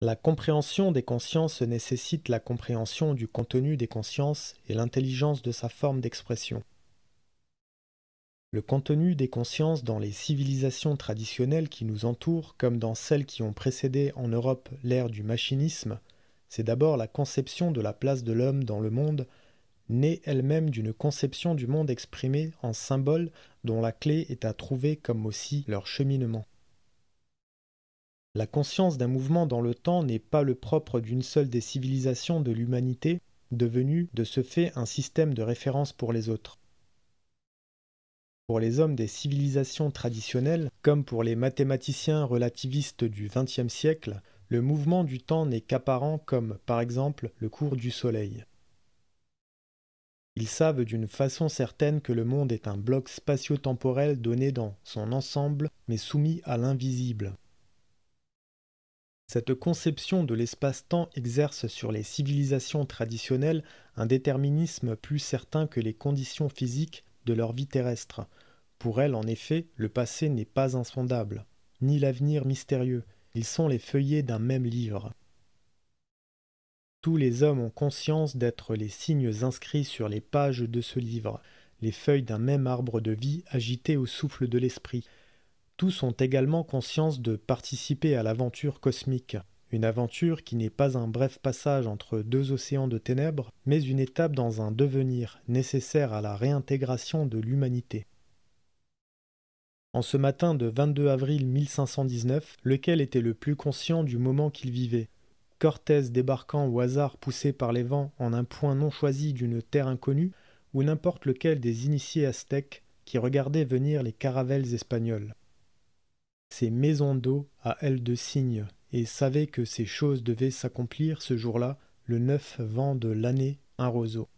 La compréhension des consciences nécessite la compréhension du contenu des consciences et l'intelligence de sa forme d'expression. Le contenu des consciences dans les civilisations traditionnelles qui nous entourent, comme dans celles qui ont précédé en Europe l'ère du machinisme, c'est d'abord la conception de la place de l'homme dans le monde, née elle-même d'une conception du monde exprimée en symboles dont la clé est à trouver comme aussi leur cheminement. La conscience d'un mouvement dans le temps n'est pas le propre d'une seule des civilisations de l'humanité, devenue de ce fait un système de référence pour les autres. Pour les hommes des civilisations traditionnelles, comme pour les mathématiciens relativistes du XXe siècle, le mouvement du temps n'est qu'apparent comme, par exemple, le cours du Soleil. Ils savent d'une façon certaine que le monde est un bloc spatio-temporel donné dans son ensemble, mais soumis à l'invisible. Cette conception de l'espace-temps exerce sur les civilisations traditionnelles un déterminisme plus certain que les conditions physiques de leur vie terrestre. Pour elles, en effet, le passé n'est pas insondable, ni l'avenir mystérieux, ils sont les feuillets d'un même livre. Tous les hommes ont conscience d'être les signes inscrits sur les pages de ce livre, les feuilles d'un même arbre de vie agitées au souffle de l'esprit, tous ont également conscience de participer à l'aventure cosmique, une aventure qui n'est pas un bref passage entre deux océans de ténèbres, mais une étape dans un devenir nécessaire à la réintégration de l'humanité. En ce matin de 22 avril 1519, lequel était le plus conscient du moment qu'il vivait Cortés débarquant au hasard poussé par les vents en un point non choisi d'une terre inconnue, ou n'importe lequel des initiés aztèques qui regardaient venir les caravelles espagnoles. Ces maisons d'eau à ailes de cygne, et savaient que ces choses devaient s'accomplir ce jour-là, le neuf vent de l'année un roseau.